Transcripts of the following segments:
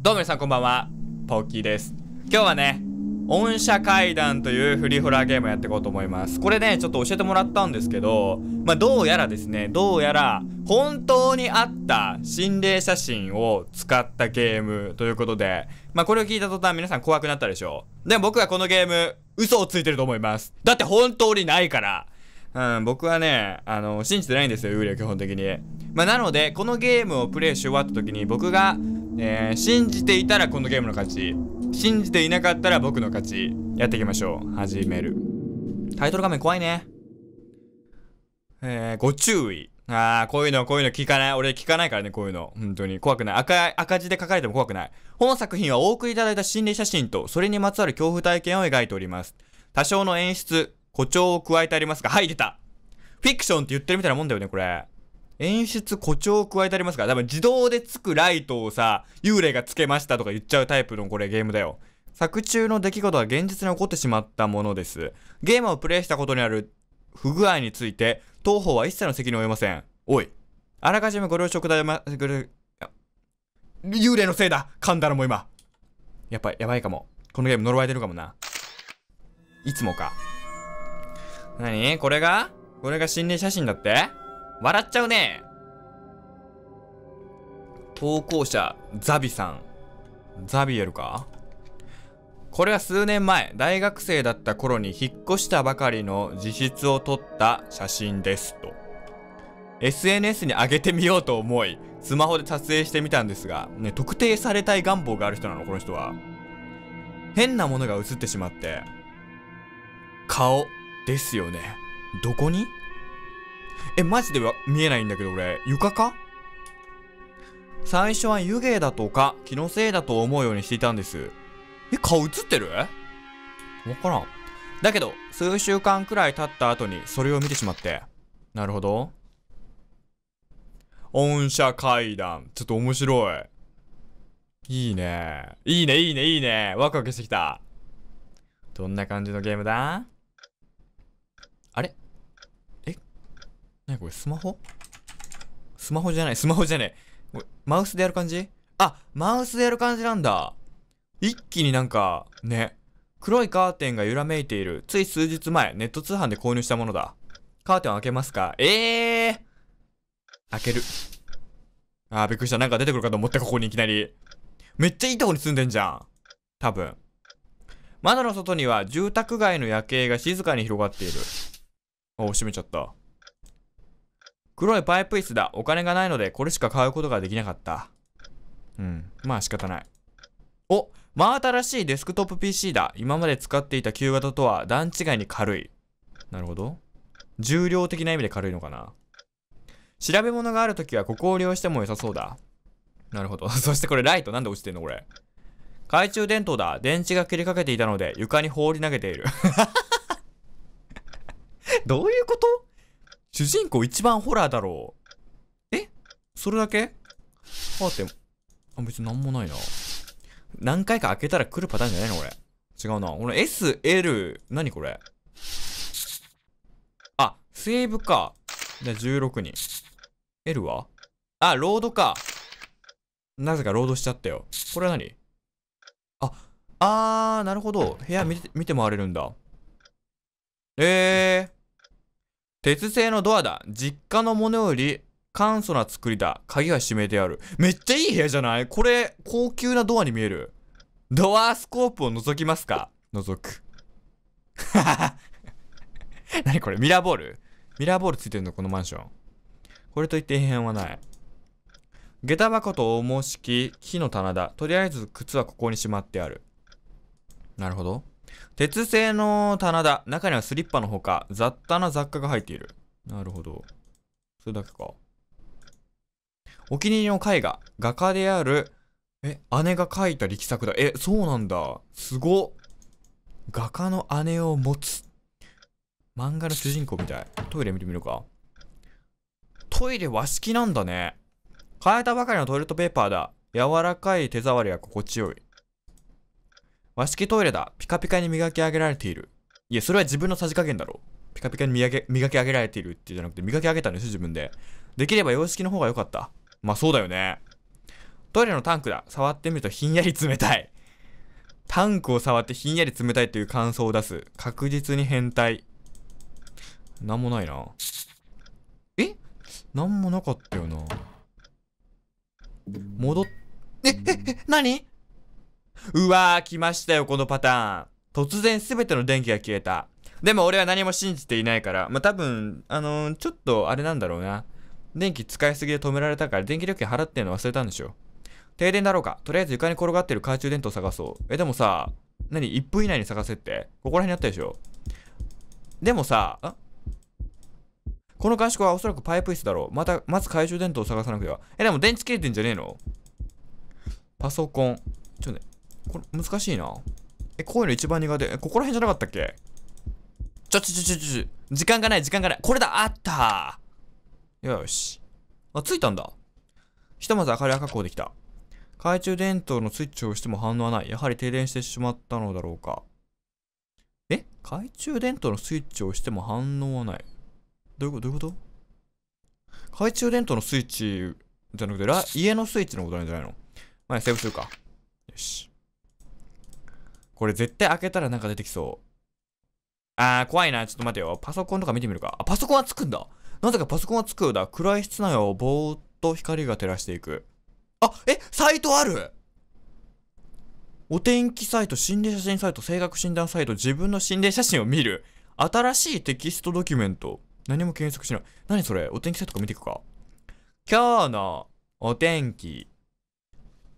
どうも皆さんこんばんは、ポッキーです。今日はね、音社階段というフリーホラーゲームをやっていこうと思います。これね、ちょっと教えてもらったんですけど、まあ、どうやらですね、どうやら本当にあった心霊写真を使ったゲームということで、まあ、これを聞いた途端皆さん怖くなったでしょう。でも僕はこのゲーム、嘘をついてると思います。だって本当にないからうん、僕はね、あの、信じてないんですよ、幽霊基本的に。まあ、なので、このゲームをプレイし終わった時に僕がえー、信じていたらこのゲームの勝ち。信じていなかったら僕の勝ち。やっていきましょう。始める。タイトル画面怖いね。えー、ご注意。ああこういうの、こういうの聞かない。俺聞かないからね、こういうの。本当に。怖くない。赤い、赤字で書かれても怖くない。本作品はお送りいただいた心霊写真と、それにまつわる恐怖体験を描いております。多少の演出、誇張を加えてありますが、はい、出たフィクションって言ってるみたいなもんだよね、これ。演出誇張を加えてありますから、多分自動でつくライトをさ、幽霊がつけましたとか言っちゃうタイプのこれゲームだよ。作中の出来事は現実に起こってしまったものです。ゲームをプレイしたことにある不具合について、当方は一切の責任を負えません。おい。あらかじめご了承くださま、ぐる、幽霊のせいだ噛んだらも今。やっぱ、やばいかも。このゲーム呪われてるかもな。いつもか。なにこれがこれが心霊写真だって笑っちゃうね。投稿者、ザビさん。ザビエルかこれは数年前、大学生だった頃に引っ越したばかりの自室を撮った写真ですと。SNS に上げてみようと思い、スマホで撮影してみたんですが、ね、特定されたい願望がある人なの、この人は。変なものが映ってしまって、顔ですよね。どこにえ、マジで見えないんだけど俺、床か最初は湯気だとか気のせいだと思うようにしていたんです。え、顔映ってるわからん。だけど、数週間くらい経った後にそれを見てしまって。なるほど。音社階段。ちょっと面白い。いいね。いいね、いいね、いいね。ワクワクしてきた。どんな感じのゲームだあれ何これスマホスマホじゃない、スマホじゃねえマウスでやる感じあ、マウスでやる感じなんだ。一気になんか、ね。黒いカーテンが揺らめいている。つい数日前、ネット通販で購入したものだ。カーテン開けますかええー、開ける。あー、びっくりした。なんか出てくるかと思った、ここにいきなり。めっちゃいいとこに住んでんじゃん。多分。窓の外には住宅街の夜景が静かに広がっている。お閉めちゃった。黒いパイプ椅子だ。お金がないので、これしか買うことができなかった。うん。まあ仕方ない。お真新しいデスクトップ PC だ。今まで使っていた旧型とは段違いに軽い。なるほど。重量的な意味で軽いのかな。調べ物があるときはここを利用しても良さそうだ。なるほど。そしてこれライトなんで落ちてんのこれ。懐中電灯だ。電池が切りかけていたので床に放り投げている。どういうこと主人公一番ホラーだろう。えそれだけカーテン。あ、別に何もないな。何回か開けたら来るパターンじゃないのこれ。違うな。この S、L、何これあ、セーブか。じゃあ16人。L はあ、ロードか。なぜかロードしちゃったよ。これは何あ、あー、なるほど。部屋見て見て回れるんだ。えー。鉄製のドアだ。実家のものより簡素な作りだ。鍵は閉めてある。めっちゃいい部屋じゃないこれ、高級なドアに見える。ドアスコープを覗きますか覗く。ははは。これミラーボールミラーボールついてるのこのマンション。これといって異変はない。下駄箱と重しき木の棚だ。とりあえず靴はここにしまってある。なるほど。鉄製の棚だ。中にはスリッパのほか、雑多な雑貨が入っている。なるほど。それだけか。お気に入りの絵画。画家である、え、姉が描いた力作だ。え、そうなんだ。すご画家の姉を持つ。漫画の主人公みたい。トイレ見てみるか。トイレ和式なんだね。変えたばかりのトイレットペーパーだ。柔らかい手触りは心地よい。和式トイレだ。ピカピカに磨き上げられている。いや、それは自分のさじ加減だろ。ピカピカに磨き磨き上げられているってじゃなくて、磨き上げたんです自分で。できれば洋式の方が良かった。まあそうだよね。トイレのタンクだ。触ってみるとひんやり冷たい。タンクを触ってひんやり冷たいという感想を出す。確実に変態。なんもないな。えなんもなかったよな。戻っ、え、え、え、何うわー、来ましたよ、このパターン。突然すべての電気が消えた。でも俺は何も信じていないから、まあ、多分、あのー、ちょっとあれなんだろうな。電気使いすぎで止められたから電気料金払ってんの忘れたんでしょ。停電だろうか。とりあえず床に転がってる懐中電灯探そう。え、でもさ、何 ?1 分以内に探せって。ここら辺にあったでしょ。でもさ、んこの合宿はおそらくパイプ椅子だろう。また、まず懐中電灯を探さなくては。え、でも電池切れてんじゃねえのパソコン。ちょっとね。これ、難しいな。え、こういうの一番苦手。え、ここら辺じゃなかったっけちょちょちょちょちょ、時間がない、時間がない。これだあったよし。あ、ついたんだ。ひとまず明かりは確保できた。懐中電灯のスイッチを押しても反応はない。やはり停電してしまったのだろうか。え懐中電灯のスイッチを押しても反応はない。どういうことどういうこと懐中電灯のスイッチじゃなくて、家のスイッチのことなんじゃないのまあ、セーブするか。よし。これ絶対開けたらなんか出てきそう。あー、怖いな。ちょっと待てよ。パソコンとか見てみるか。あ、パソコンはつくんだ。なぜかパソコンはつくんだ。暗い室内をぼーっと光が照らしていく。あ、え、サイトあるお天気サイト、心霊写真サイト、性格診断サイト、自分の心霊写真を見る。新しいテキストドキュメント。何も検索しない。何それお天気サイトか見ていくか。今日のお天気。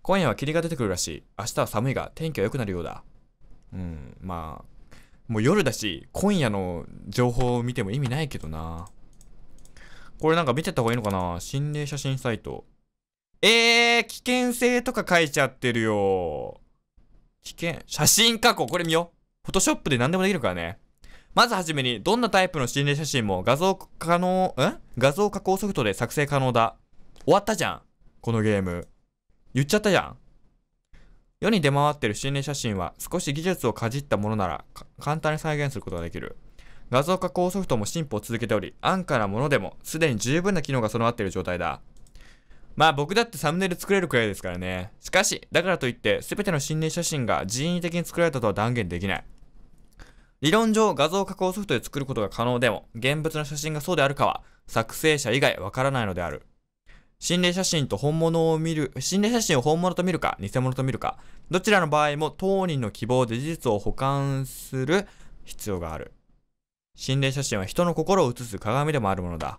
今夜は霧が出てくるらしい。明日は寒いが天気は良くなるようだ。うん、まあ、もう夜だし、今夜の情報を見ても意味ないけどな。これなんか見てた方がいいのかな心霊写真サイト。えー、危険性とか書いちゃってるよ。危険。写真加工。これ見よう。フォトショップで何でもできるからね。まずはじめに、どんなタイプの心霊写真も画像可能、ん画像加工ソフトで作成可能だ。終わったじゃん。このゲーム。言っちゃったじゃん。世に出回っている心霊写真は少し技術をかじったものなら簡単に再現することができる。画像加工ソフトも進歩を続けており、安価なものでもすでに十分な機能が備わっている状態だ。まあ僕だってサムネイル作れるくらいですからね。しかし、だからといって全ての心霊写真が人為的に作られたとは断言できない。理論上、画像加工ソフトで作ることが可能でも、現物の写真がそうであるかは、作成者以外わからないのである。心霊写真と本物を見る、心霊写真を本物と見るか、偽物と見るか、どちらの場合も当人の希望で事実を保管する必要がある。心霊写真は人の心を映す鏡でもあるものだ。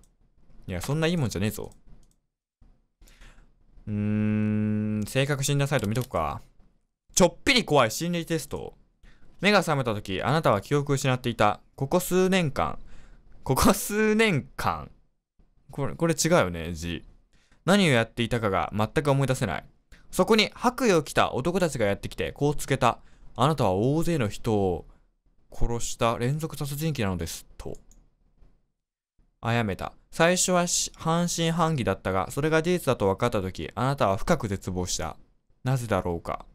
いや、そんないいもんじゃねえぞ。うーん、性格診断サイト見とくか。ちょっぴり怖い心理テスト。目が覚めた時、あなたは記憶を失っていた。ここ数年間。ここ数年間。これ、これ違うよね、字。何をやっていたかが全く思い出せない。そこに白衣を着た男たちがやってきて、こうつけた。あなたは大勢の人を殺した連続殺人鬼なのです。と。あやめた。最初は半信半疑だったが、それが事実だと分かった時、あなたは深く絶望した。なぜだろうか。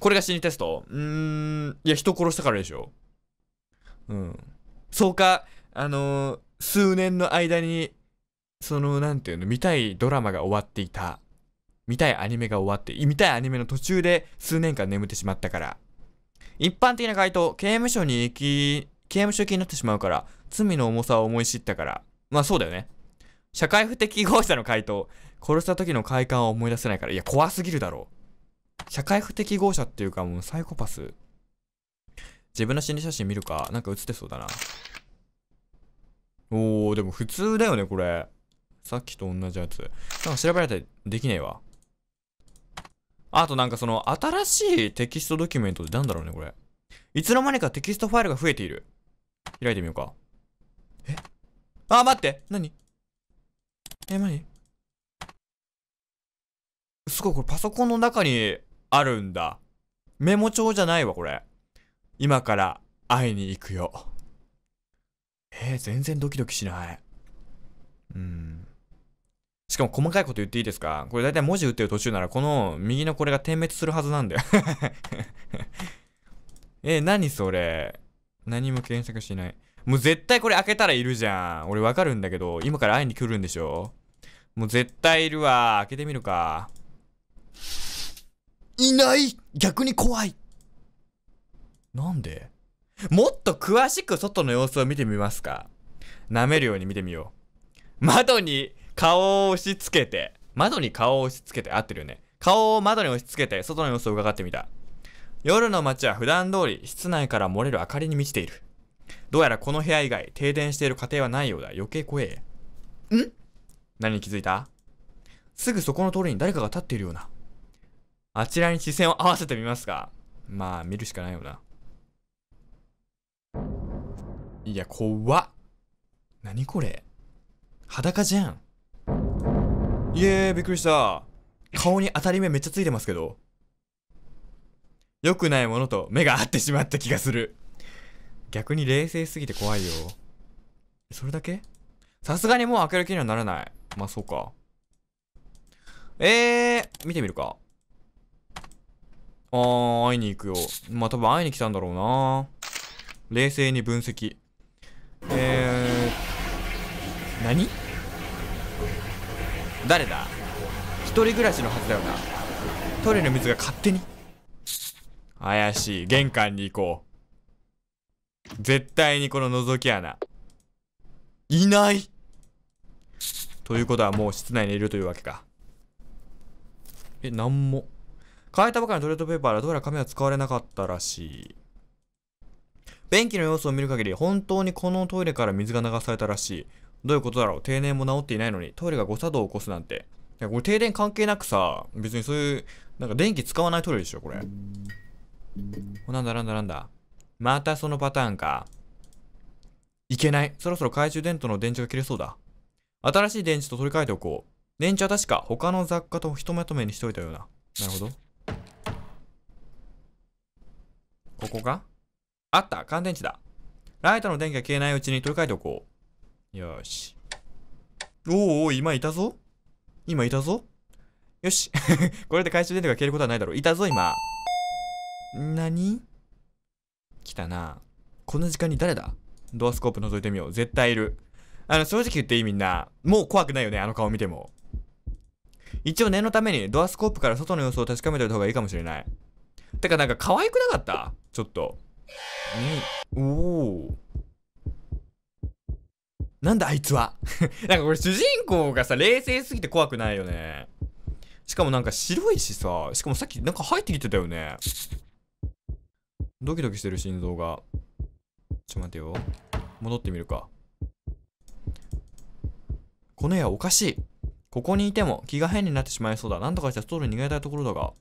これが心理テストうーん。いや、人殺したからでしょ。うん。そうか、あのー、数年の間にその、なんていうの、見たいドラマが終わっていた。見たいアニメが終わって、見たいアニメの途中で数年間眠ってしまったから。一般的な回答、刑務所に行き、刑務所行きになってしまうから、罪の重さを思い知ったから。まあそうだよね。社会不適合者の回答、殺した時の快感を思い出せないから、いや、怖すぎるだろう。社会不適合者っていうかもうサイコパス。自分の心理写真見るか、なんか写ってそうだな。おー、でも普通だよね、これ。さっきと同じやつ。なんか調べられたりできねえわ。あとなんかその、新しいテキストドキュメントってなんだろうね、これ。いつの間にかテキストファイルが増えている。開いてみようか。えあ、待って何え、何すごい、これパソコンの中にあるんだ。メモ帳じゃないわ、これ。今から会いに行くよ。えー、全然ドキドキしない。うん。しかも細かいこと言っていいですかこれ大体文字打ってる途中なら、この右のこれが点滅するはずなんだよ え、何それ何も検索しない。もう絶対これ開けたらいるじゃん。俺わかるんだけど、今から会いに来るんでしょもう絶対いるわ。開けてみるか。いない逆に怖いなんでもっと詳しく外の様子を見てみますか舐めるように見てみよう。窓に顔を押し付けて、窓に顔を押し付けて、合ってるよね。顔を窓に押し付けて、外の様子を伺ってみた。夜の街は普段通り、室内から漏れる明かりに満ちている。どうやらこの部屋以外、停電している家庭はないようだ。余計怖え。ん何に気づいたすぐそこの通りに誰かが立っているような。あちらに視線を合わせてみますか。まあ、見るしかないよな。いや、怖っ。何これ。裸じゃん。いえー、びっくりした。顔に当たり目めっちゃついてますけど。良くないものと目が合ってしまった気がする。逆に冷静すぎて怖いよ。それだけさすがにもう開ける気にはならない。まあ、そうか。えー、見てみるか。あー、会いに行くよ。まあ、多分会いに来たんだろうな。冷静に分析。えー、何誰だ一人暮らしのはずだよなトイレの水が勝手に怪しい玄関に行こう絶対にこの覗き穴いないということはもう室内にいるというわけかえなんも変えたばかりのトイレットペーパーはどうやら紙は使われなかったらしい便器の様子を見る限り本当にこのトイレから水が流されたらしいどういうことだろう停電も治っていないのに、トイレが誤作動を起こすなんて。いや、これ停電関係なくさ、別にそういう、なんか電気使わないトイレでしょ、これ。なんだなんだなんだ。またそのパターンか。いけない。そろそろ懐中電灯の電池が切れそうだ。新しい電池と取り替えておこう。電池は確か他の雑貨とひとまとめにしといたような。なるほど。ここかあった乾電池だ。ライトの電気が消えないうちに取り替えておこう。よし。おお、今いたぞ今いたぞよし。これで懐中電灯が消えることはないだろう。いたぞ、今。なに来たな。こんな時間に誰だドアスコープ覗いてみよう。絶対いる。あの、正直言っていいみんな。もう怖くないよね、あの顔見ても。一応念のためにドアスコープから外の様子を確かめておいた方がいいかもしれない。てかなんか可愛くなかったちょっと。うん、おお。なんだあいつは なんかこれ主人公がさ、冷静すぎて怖くないよね。しかもなんか白いしさ、しかもさっきなんか入ってきてたよね。ドキドキしてる心臓が。ちょっと待てよ。戻ってみるか。この絵はおかしい。ここにいても気が変になってしまいそうだ。なんとかして外に逃げたいところだが。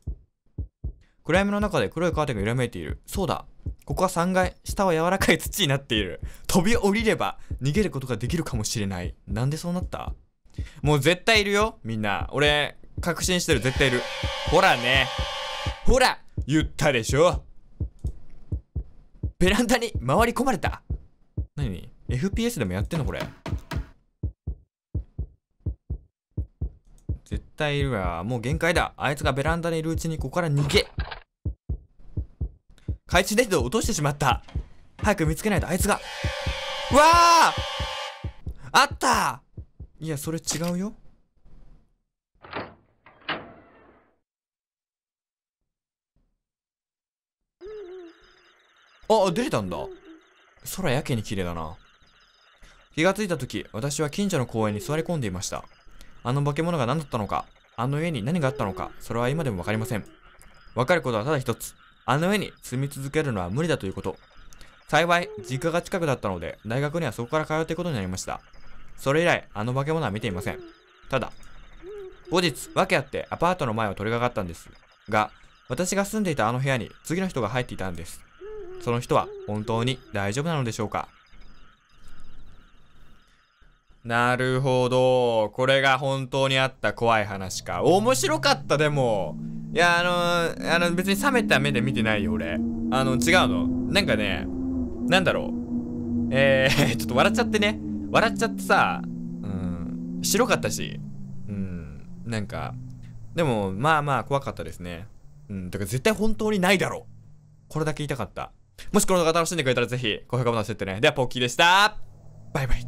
暗闇の中で黒いカーテンが揺らめいている。そうだ。ここは3階。下は柔らかい土になっている。飛び降りれば逃げることができるかもしれない。なんでそうなったもう絶対いるよ、みんな。俺、確信してる、絶対いる。ほらね。ほら言ったでしょベランダに回り込まれた。何 ?FPS でもやってんのこれ。絶対いるわ。もう限界だ。あいつがベランダにいるうちにここから逃げ。懐中電灯を落としてしまった。早く見つけないとあいつが。わああったいや、それ違うよ。あ、出れたんだ。空やけに綺麗だな。気がついた時、私は近所の公園に座り込んでいました。あの化け物が何だったのか、あの家に何があったのか、それは今でもわかりません。わかることはただ一つ。あの家に住み続けるのは無理だということ。幸い、実家が近くだったので、大学にはそこから通っていくことになりました。それ以来、あの化け物は見ていません。ただ、後日、訳あってアパートの前を取り掛かったんですが、私が住んでいたあの部屋に次の人が入っていたんです。その人は本当に大丈夫なのでしょうかなるほど。これが本当にあった怖い話か。面白かった、でも。いや、あのー、あの、別に冷めた目で見てないよ、俺。あの、違うの。なんかね、なんだろう。えー、ちょっと笑っちゃってね。笑っちゃってさ、うん、白かったし、うん、なんか、でも、まあまあ怖かったですね。うん、だから絶対本当にないだろう。これだけ言いたかった。もしこの動画楽しんでくれたらぜひ、高評価ボタン押してってね。では、ポッキーでした。バイバイ。